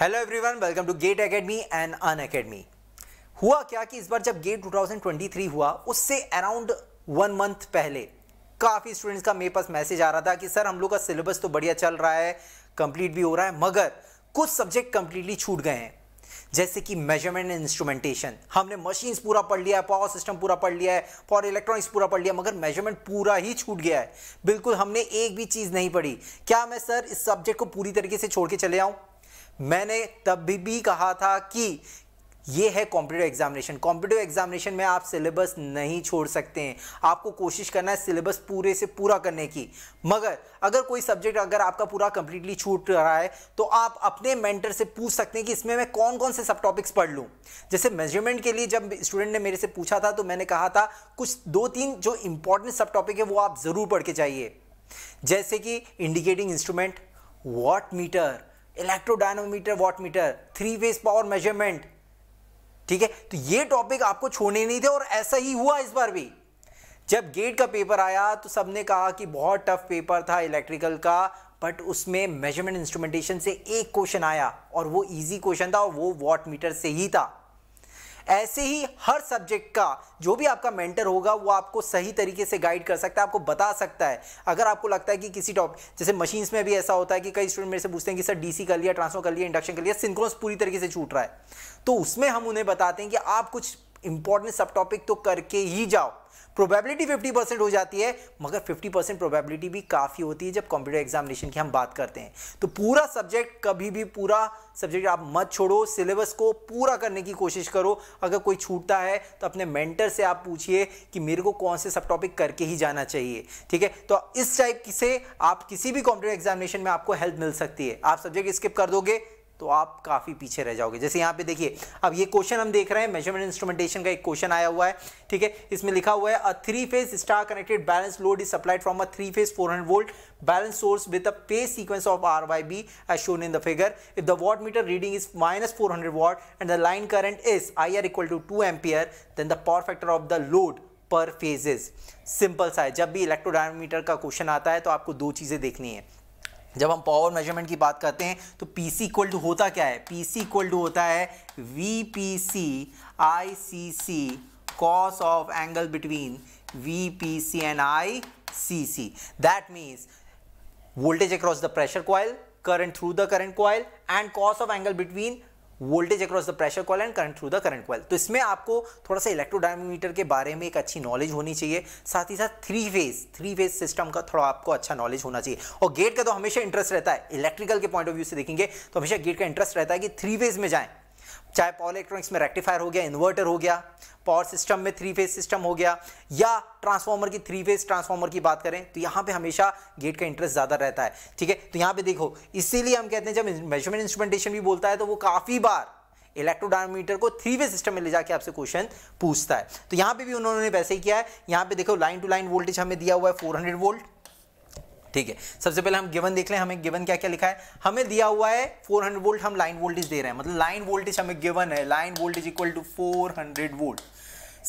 hello everyone welcome to Gate Academy and Unacademy हुआ क्या कि इस बार जब गेट 2023 हुआ उससे अराउंड वन मंथ पहले काफ़ी स्टूडेंट्स का मेरे पास मैसेज आ रहा था कि सर हम लोग का सिलेबस तो बढ़िया चल रहा है कंप्लीट भी हो रहा है मगर कुछ सब्जेक्ट कंप्लीटली छूट गए हैं जैसे कि मेजरमेंट एंड इंस्ट्रूमेंटेशन हमने मशीन्स पूरा पढ़ लिया है पावर सिस्टम पूरा पढ़ लिया है पावर इलेक्ट्रॉनिक्स पूरा पढ़ लिया मगर मेजरमेंट पूरा ही छूट गया है बिल्कुल हमने एक भी चीज़ नहीं पढ़ी क्या मैं सर इस सब्जेक्ट को पूरी तरीके से छोड़ के चले आऊँ मैंने तब भी कहा था कि ये है कॉम्पिटेटिव एग्जामिनेशन कॉम्पिटेटिव एग्जामिनेशन में आप सिलेबस नहीं छोड़ सकते हैं आपको कोशिश करना है सिलेबस पूरे से पूरा करने की मगर अगर कोई सब्जेक्ट अगर आपका पूरा कंप्लीटली छूट रहा है तो आप अपने मेंटर से पूछ सकते हैं कि इसमें मैं कौन कौन से सब टॉपिक्स पढ़ लूँ जैसे मेजरमेंट के लिए जब स्टूडेंट ने मेरे से पूछा था तो मैंने कहा था कुछ दो तीन जो इंपॉर्टेंट सब टॉपिक है वो आप ज़रूर पढ़ के चाहिए जैसे कि indicating instrument watt meter electrodynamometer watt meter three phase power measurement ठीक है तो ये टॉपिक आपको छोड़ने नहीं थे और ऐसा ही हुआ इस बार भी जब गेट का पेपर आया तो सबने कहा कि बहुत टफ पेपर था इलेक्ट्रिकल का बट उसमें मेजरमेंट इंस्ट्रूमेंटेशन से एक क्वेश्चन आया और वो इजी क्वेश्चन था और वो वॉट मीटर से ही था ऐसे ही हर सब्जेक्ट का जो भी आपका मेंटर होगा वो आपको सही तरीके से गाइड कर सकता है आपको बता सकता है अगर आपको लगता है कि किसी टॉपिक जैसे मशीन्स में भी ऐसा होता है कि कई स्टूडेंट मेरे से पूछते हैं कि सर डीसी कर लिया ट्रांसफर कर लिया इंडक्शन कर लिया सिंक्रोस पूरी तरीके से छूट रहा है तो उसमें हम उन्हें बताते हैं कि आप कुछ इंपॉर्टेंट सब टॉपिक तो करके ही जाओ प्रोबेबिलिटी 50 परसेंट हो जाती है मगर 50 परसेंट प्रोबेबिलिटी भी काफ़ी होती है जब कंप्यूटर एग्जामिनेशन की हम बात करते हैं तो पूरा सब्जेक्ट कभी भी पूरा सब्जेक्ट आप मत छोड़ो सिलेबस को पूरा करने की कोशिश करो अगर कोई छूटता है तो अपने मेंटर से आप पूछिए कि मेरे को कौन से सब टॉपिक करके ही जाना चाहिए ठीक है तो इस टाइप से आप किसी भी कॉम्पिटेटिव एग्जामिनेशन में आपको हेल्प मिल सकती है आप सब्जेक्ट स्किप कर दोगे तो आप काफ़ी पीछे रह जाओगे जैसे यहाँ पे देखिए अब ये क्वेश्चन हम देख रहे हैं मेजरमेंट इंस्ट्रूमेंटेशन का एक क्वेश्चन आया हुआ है ठीक है इसमें लिखा हुआ है a three phase star connected balance load is supplied from a three phase 400 volt balance source with a phase sequence of R Y B as shown in the figure if the watt meter reading is minus four hundred watt and the line current is I R equal to two ampere then the power factor of the load per phases simple सा है जब भी इलेक्ट्रोडायनोमीटर का question आता है तो आपको दो चीज़ें देखनी है जब हम पावर मेजरमेंट की बात करते हैं तो पी सी कोल्ड होता क्या है पी सी कोल्ड होता है V P C I C C cos of angle between V P C and I C C that means voltage across the pressure coil current through the current coil and cos of angle between voltage across the pressure coil and current through the current coil तो इसमें आपको थोड़ा सा इलेक्ट्रोडायमीटर के बारे में एक अच्छी नॉलेज होनी चाहिए साथ ही साथ three phase three phase system का थोड़ा आपको अच्छा नॉलेज होना चाहिए और गेट का तो हमेशा इंटरेस्ट रहता है इलेक्ट्रिकल के पॉइंट ऑफ व्यू से देखेंगे तो हमेशा गेट का इंटरेस्ट रहता है कि थ्री फेज में जाए चाहे पावर इलेक्ट्रॉनिक्स में रेक्टिफायर हो गया इन्वर्टर हो गया पावर सिस्टम में थ्री फेज सिस्टम हो गया या ट्रांसफार्मर की थ्री फेज ट्रांसफार्मर की बात करें तो यहाँ पे हमेशा गेट का इंटरेस्ट ज़्यादा रहता है ठीक है तो यहाँ पे देखो इसीलिए हम कहते हैं जब मेजरमेंट इंस्ट्रूमेंटेशन भी बोलता है तो वो काफ़ी बार इलेक्ट्रोडायमीटर को थ्री वे सिस्टम में ले जाके आपसे क्वेश्चन पूछता है तो यहाँ पे भी उन्होंने वैसे ही किया है यहाँ पे देखो लाइन टू लाइन वोल्टेज हमें दिया हुआ है 400 वोल्ट ठीक है सबसे पहले हम गिवन देख लें हमें गिवन क्या क्या लिखा है हमें दिया हुआ है 400 वोल्ट हम लाइन वोल्टेज दे रहे हैं मतलब लाइन वोल्टेज हमें गिवन है line voltage equal to 400 volt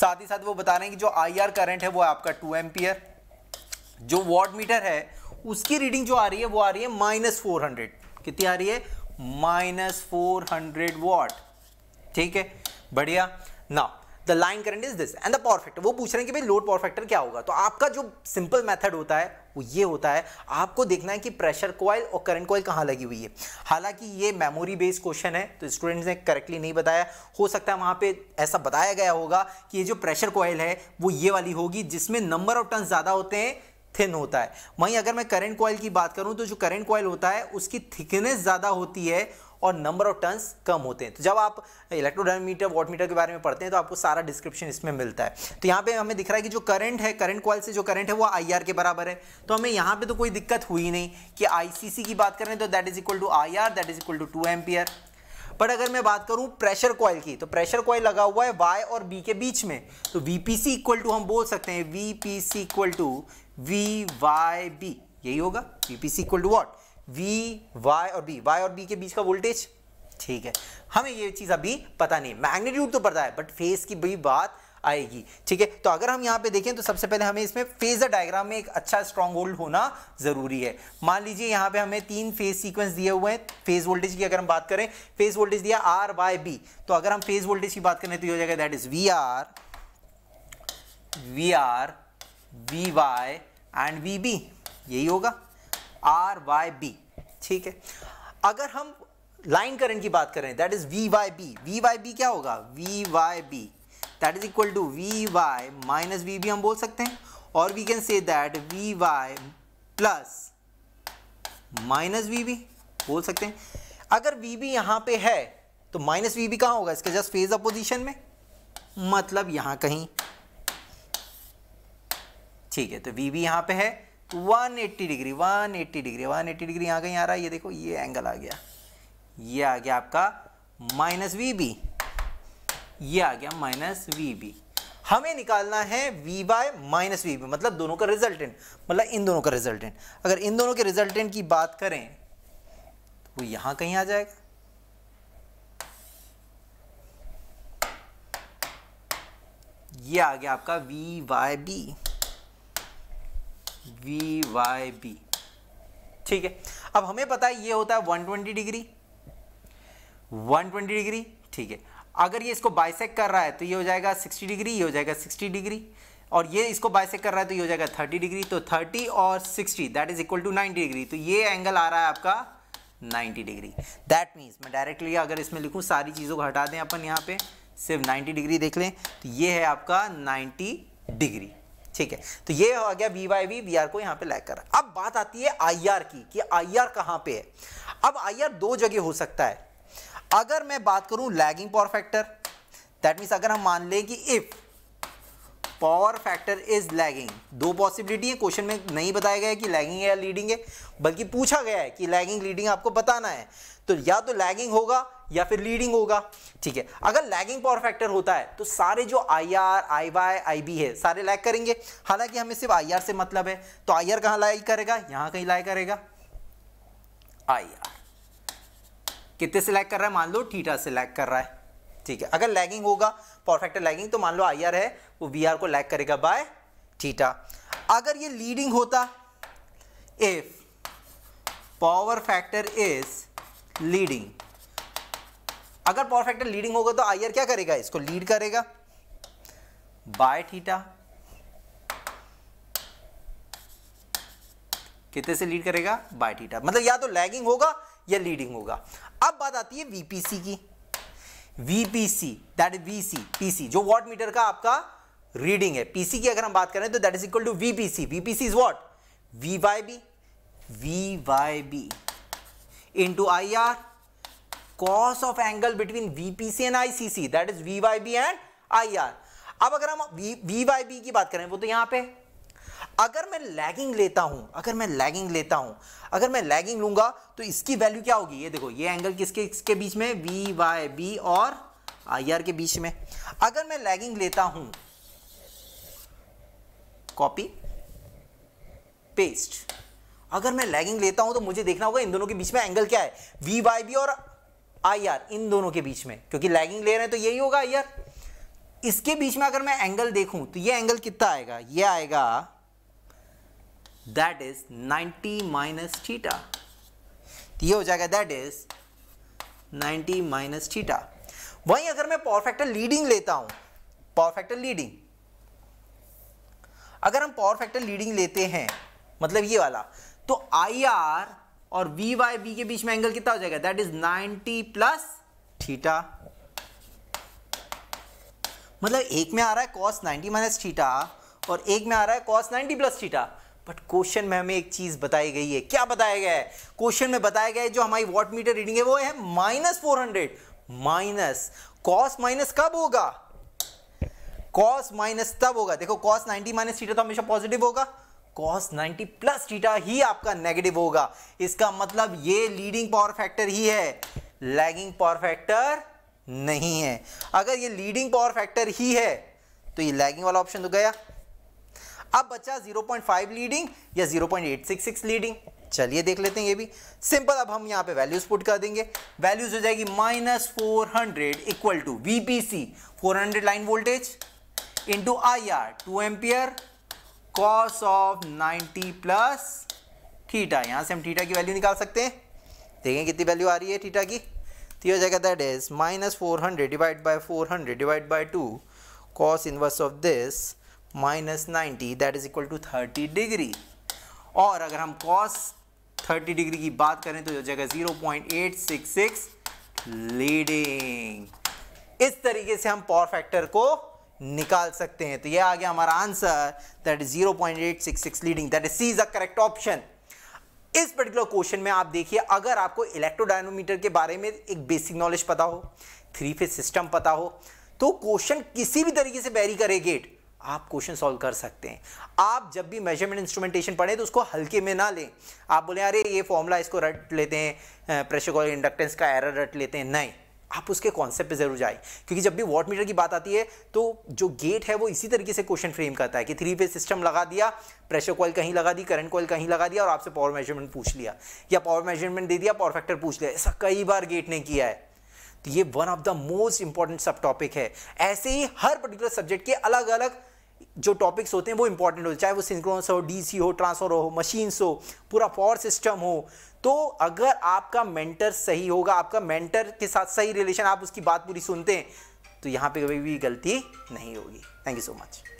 साथ ही साथ वो बता रहे हैं कि जो आईआर करंट है वो है आपका टू एम्पियर जो वॉट मीटर है उसकी रीडिंग जो आ रही है वो आ रही है माइनस फोर कितनी आ रही है माइनस फोर वॉट ठीक है बढ़िया ना the line current is this and the power factor वो पूछ रहे हैं कि भाई लोड पावर फैक्टर क्या होगा तो आपका जो सिंपल मेथड होता है वो ये होता है आपको देखना है कि प्रेशर कॉयल और करंट कॉयल कहाँ लगी हुई है हालांकि ये मेमोरी बेस्ड क्वेश्चन है तो स्टूडेंट्स ने करेक्टली नहीं बताया हो सकता है वहाँ पे ऐसा बताया गया होगा कि ये जो प्रेशर कॉयल है वो ये वाली होगी जिसमें नंबर ऑफ टर्न ज़्यादा होते हैं थिन होता है वहीं अगर मैं करंट कॉयल की बात करूं तो जो करंट कॉयल होता है उसकी थिकनेस ज़्यादा होती है और नंबर ऑफ टर्न्स कम होते हैं तो जब आप इलेक्ट्रोडायमीटर वाट के बारे में पढ़ते हैं तो आपको सारा डिस्क्रिप्शन इसमें मिलता है तो यहाँ पे हमें दिख रहा है कि जो करंट है करंट कॉल से जो करंट है वो आई के बराबर है तो हमें यहाँ पे तो कोई दिक्कत हुई नहीं कि आईसीसी की बात करें तो that is equal to I R that is equal to two ampere but अगर मैं बात करूं प्रेशर कॉयल की तो प्रेशर कॉयल लगा हुआ है वाई और बी के बीच में तो V P C equal to हम बोल सकते हैं V P C equal to V Y B यही होगा V P C equal to what V Y और बी वाई और बी के बीच का वोल्टेज ठीक है हमें ये चीज़ अभी पता नहीं मैग्नीट्यूड तो पता है बट फेस की भी बात आएगी ठीक है तो अगर हम यहां पे देखें तो सबसे पहले हमें इसमें फेजर डायग्राम में एक अच्छा स्ट्रॉन्ग होल्ड होना जरूरी है मान लीजिए यहां पे हमें तीन फेज सीक्वेंस दिए हुए हैं फेज वोल्टेज की अगर हम बात करें फेज वोल्टेज दिया आर बाय बी तो अगर हम फेज वोल्टेज की बात करें तो ये हो जाएगा that is V R V R V Y and V B यही होगा आर वाई बी ठीक है अगर हम लाइन करंट की बात करें that is V Y B V Y B क्या होगा V Y B that is equal to V Y minus V B हम बोल सकते हैं और V can say that V Y plus minus V B बोल सकते हैं अगर वी बी यहां पे है तो माइनस वी बी कहां होगा इसके जस्ट फेज अपोजिशन में मतलब यहां कहीं ठीक है तो वी बी यहां पे है 180 डिग्री 180 डिग्री 180 डिग्री आ कहीं आ रहा है ये देखो ये एंगल आ गया ये आ गया आपका माइनस वी बी ये आ गया माइनस वी बी हमें निकालना है V Y minus V B मतलब दोनों का रिजल्टेंट मतलब इन दोनों का रिजल्टेंट अगर इन दोनों के रिजल्टेंट की बात करें तो वो यहां कहीं आ जाएगा ये आ गया आपका V Y B V Y B ठीक है अब हमें पता है ये होता है 120 डिग्री 120 डिग्री ठीक है अगर ये इसको बाइसेक कर रहा है तो ये हो जाएगा 60 डिग्री ये हो जाएगा 60 डिग्री और ये इसको बाइसेक कर रहा है तो ये हो जाएगा 30 डिग्री तो 30 और 60 that is equal to 90 degree तो ये एंगल आ रहा है आपका 90 डिग्री दैट मीन्स मैं डायरेक्टली अगर इसमें लिखूँ सारी चीज़ों को हटा दें अपन यहाँ पे सिर्फ 90 डिग्री देख लें तो ये है आपका 90 डिग्री ठीक है तो ये हो गया V Y V V R को यहाँ पे लैग कर अब बात आती है आई आर की कि आई आर कहाँ पे है अब आई आर दो जगह हो सकता है अगर मैं बात करूं lagging power factor that means अगर हम मान लें कि if power factor is lagging दो पॉसिबिलिटी है क्वेश्चन में नहीं बताया गया है कि लैगिंग है या लीडिंग है बल्कि पूछा गया है कि लैगिंग लीडिंग आपको बताना है तो या तो लैगिंग होगा या फिर लीडिंग होगा ठीक है अगर लैगिंग पावर फैक्टर होता है तो सारे जो I R I Y I B है सारे लैग करेंगे हालांकि हमें सिर्फ आई आर से मतलब है तो आई आर कहां लाई करेगा यहां कहीं लाई करेगा आई आर कितने से लैग कर रहा है मान लो थीटा से लैग कर रहा है ठीक है अगर लैगिंग होगा पावर फैक्टर लैगिंग तो मान लो आई आर है वो वी आर को लैग करेगा बाय थीटा अगर ये लीडिंग होता if power factor is leading अगर पावर फैक्टर लीडिंग होगा तो आई क्या करेगा इसको लीड करेगा बाय थीटा कितने से लीड करेगा बाय थीटा मतलब या तो लैगिंग होगा या लीडिंग होगा अब बात आती है वीपीसी की VPC that is VC PC जो वॉट मीटर का आपका रीडिंग है पीसी की अगर हम बात करें तो that is equal to VPC VPC is what V Y B V Y B into I R cos of angle between VPC and ICC that is VYB and IR अब अगर हम वीवाईबी की बात करें वो तो यहां पे अगर मैं लैगिंग लेता हूं अगर मैं लैगिंग लेता हूं अगर मैं लैगिंग लूंगा तो इसकी वैल्यू क्या होगी ये देखो ये एंगल किसके किसके बीच में वी वाई बी और आई आर के बीच में अगर मैं लैगिंग लेता हूं कॉपी पेस्ट अगर मैं लैगिंग लेता हूं तो मुझे देखना होगा इन दोनों के बीच में एंगल क्या है वी वाई बी और आई आर इन दोनों के बीच में क्योंकि लैगिंग ले रहे हैं तो यही होगा आई आर इसके बीच में अगर मैं एंगल देखूं तो ये एंगल कितना आएगा ये आएगा दैट इज 90 माइनस थीटा ये हो जाएगा दैट इज 90 माइनस थीटा वहीं अगर मैं पावर फैक्टर लीडिंग लेता हूं पावर फैक्टर लीडिंग अगर हम पावर फैक्टर लीडिंग लेते हैं मतलब ये वाला तो आई आर और वी वाई बी के बीच में एंगल कितना हो जाएगा दैट इज 90 प्लस थीटा मतलब एक में आ रहा है कॉस 90 माइनस थीटा और एक में आ रहा है cos 90 plus theta but question में हमें एक चीज बताई गई है क्या बताया गया है क्वेश्चन में बताया गया है जो हमारी वॉट मीटर रीडिंग है वो है minus four hundred minus cos minus कब होगा कॉस माइनस तब होगा देखो कॉस 90 माइनस थीटा तो हमेशा पॉजिटिव होगा कॉस 90 प्लस टीटा ही आपका नेगेटिव होगा इसका मतलब ये लीडिंग पावर फैक्टर ही है लैगिंग पावर फैक्टर नहीं है अगर ये लीडिंग पावर फैक्टर ही है तो ये लैगिंग वाला ऑप्शन तो गया अब बचा 0.5 लीडिंग या 0.866 लीडिंग चलिए देख लेते हैं ये भी सिंपल अब हम यहां पे वैल्यूज पुट कर देंगे वैल्यूज हो जाएगी minus four hundred equal to VPC four line voltage into I R two ampere cos of 90 plus theta यहाँ से हम थीटा की वैल्यू निकाल सकते हैं देखें कितनी वैल्यू आ रही है थीटा की तो हो जाएगा that is minus four hundred divide by four hundred divide by two cos inverse of this minus ninety that is equal to thirty degree और अगर हम कॉस थर्टी डिग्री की बात करें तो हो जाएगा zero point eight six six leading इस तरीके से हम पावर फैक्टर को निकाल सकते हैं तो ये आ गया हमारा answer that is zero point eight six leading that is C is a correct option इस पर्टिकुलर क्वेश्चन में आप देखिए अगर आपको इलेक्ट्रोडायनोमीटर के बारे में एक बेसिक नॉलेज पता हो थ्री फेज सिस्टम पता हो तो क्वेश्चन किसी भी तरीके से बैरी करे गेट आप क्वेश्चन सॉल्व कर सकते हैं आप जब भी मेजरमेंट इंस्ट्रूमेंटेशन पढ़ें तो उसको हल्के में ना लें आप बोले अरे ये फॉर्मूला इसको रट लेते हैं प्रेशर कॉल इंडक्टेंस का एरर रट लेते हैं नहीं आप उसके कॉन्सेप्ट जरूर जाए क्योंकि जब भी वॉट मीटर की बात आती है तो जो गेट है वो इसी तरीके से क्वेश्चन फ्रेम करता है कि थ्री फेज सिस्टम लगा दिया प्रेशर कॉल कहीं लगा दी करंट कॉल कहीं लगा दिया और आपसे पावर मेजरमेंट पूछ लिया या पावर मेजरमेंट दे दिया पावर फैक्टर पूछ लिया ऐसा कई बार गेट ने किया है तो ये one of the most important subtopic है ऐसे ही हर पर्टिकुलर सब्जेक्ट के अलग अलग जो टॉपिक्स होते हैं वो इंपॉर्टेंट होते हैं चाहे वो सिंक्रोनस हो डीसी हो ट्रांसफर हो मशीन्स हो पूरा पावर सिस्टम हो तो अगर आपका मेंटर सही होगा आपका मेंटर के साथ सही रिलेशन आप उसकी बात पूरी सुनते हैं तो यहाँ पे कभी भी गलती नहीं होगी थैंक यू सो मच